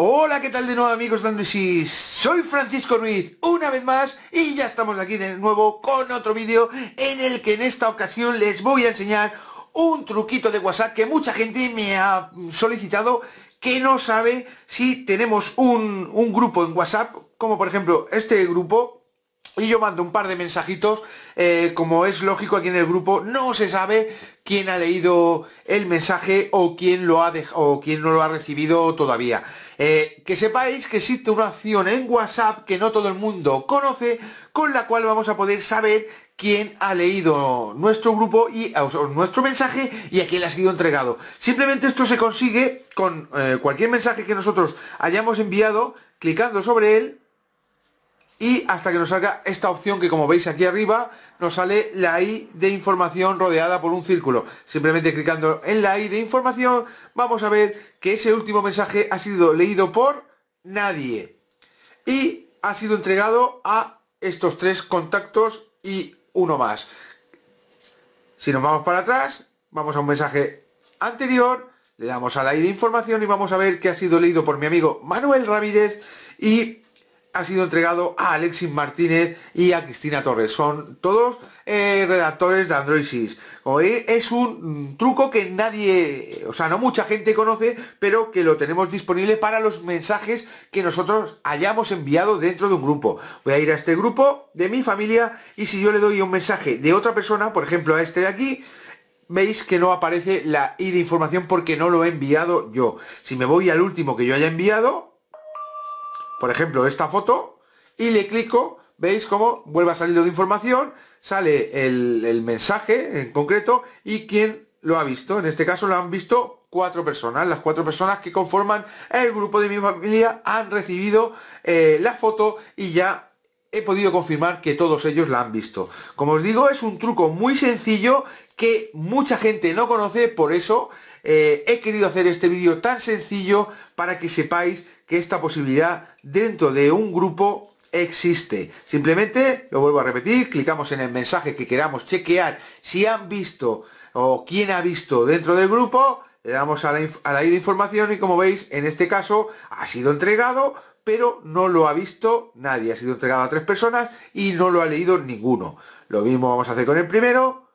Hola, ¿qué tal de nuevo amigos Androidis? Soy Francisco Ruiz, una vez más, y ya estamos aquí de nuevo con otro vídeo en el que en esta ocasión les voy a enseñar un truquito de WhatsApp que mucha gente me ha solicitado que no sabe si tenemos un grupo en WhatsApp, como por ejemplo este grupo, y yo mando un par de mensajitos, eh, como es lógico aquí en el grupo, no se sabe quién ha leído el mensaje o quién lo ha o quién no lo ha recibido todavía. Eh, que sepáis que existe una opción en WhatsApp que no todo el mundo conoce, con la cual vamos a poder saber quién ha leído nuestro grupo y nuestro mensaje y a quién le ha sido entregado. Simplemente esto se consigue con eh, cualquier mensaje que nosotros hayamos enviado, clicando sobre él y hasta que nos salga esta opción que como veis aquí arriba nos sale la I de información rodeada por un círculo. Simplemente clicando en la I de información vamos a ver que ese último mensaje ha sido leído por nadie y ha sido entregado a estos tres contactos y uno más. Si nos vamos para atrás, vamos a un mensaje anterior, le damos a la I de información y vamos a ver que ha sido leído por mi amigo Manuel Ramírez y ha sido entregado a Alexis Martínez y a Cristina Torres. Son todos eh, redactores de Android 6. Es un mm, truco que nadie, o sea, no mucha gente conoce, pero que lo tenemos disponible para los mensajes que nosotros hayamos enviado dentro de un grupo. Voy a ir a este grupo de mi familia y si yo le doy un mensaje de otra persona, por ejemplo a este de aquí, veis que no aparece la de información porque no lo he enviado yo. Si me voy al último que yo haya enviado, por ejemplo, esta foto, y le clico, veis cómo vuelve a salir de información, sale el, mensaje en concreto y quién lo ha visto. En este caso lo han visto cuatro personas. Las cuatro personas que conforman el grupo de mi familia han recibido eh, la foto y ya he podido confirmar que todos ellos la han visto. Como os digo, es un truco muy sencillo que mucha gente no conoce, por eso eh, he querido hacer este vídeo tan sencillo para que sepáis que esta posibilidad dentro de un grupo existe. Simplemente, lo vuelvo a repetir, clicamos en el mensaje que queramos chequear si han visto o quién ha visto dentro del grupo, le damos a la, a de información y como veis, en este caso ha sido entregado, pero no lo ha visto nadie. Ha sido entregado a tres personas y no lo ha leído ninguno. Lo mismo vamos a hacer con el primero.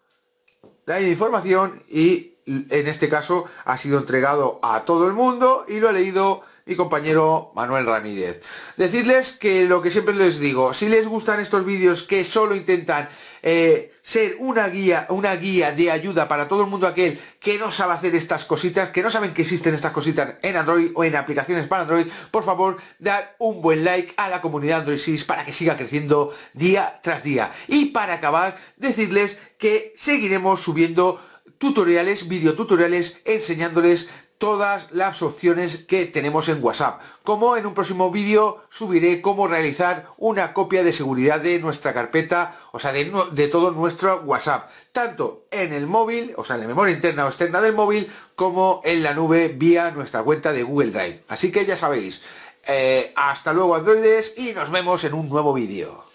Da información y en este caso ha sido entregado a todo el mundo y lo ha leído mi compañero Manuel Ramírez. Decirles que lo que siempre les digo, si les gustan estos vídeos que solo intentan eh, ser una guía, una guía de ayuda para todo el mundo aquel que no sabe hacer estas cositas, que no saben que existen estas cositas en Android o en aplicaciones para Android, por favor, dar un buen like a la comunidad Android 6 para que siga creciendo día tras día. Y para acabar, decirles que seguiremos subiendo tutoriales, videotutoriales, enseñándoles todas las opciones que tenemos en WhatsApp. Como en un próximo vídeo subiré cómo realizar una copia de seguridad de nuestra carpeta, o sea, de, todo nuestro WhatsApp, tanto en el móvil, o sea, en la memoria interna o externa del móvil, como en la nube vía nuestra cuenta de Google Drive. Así que ya sabéis, eh, hasta luego androides y nos vemos en un nuevo vídeo.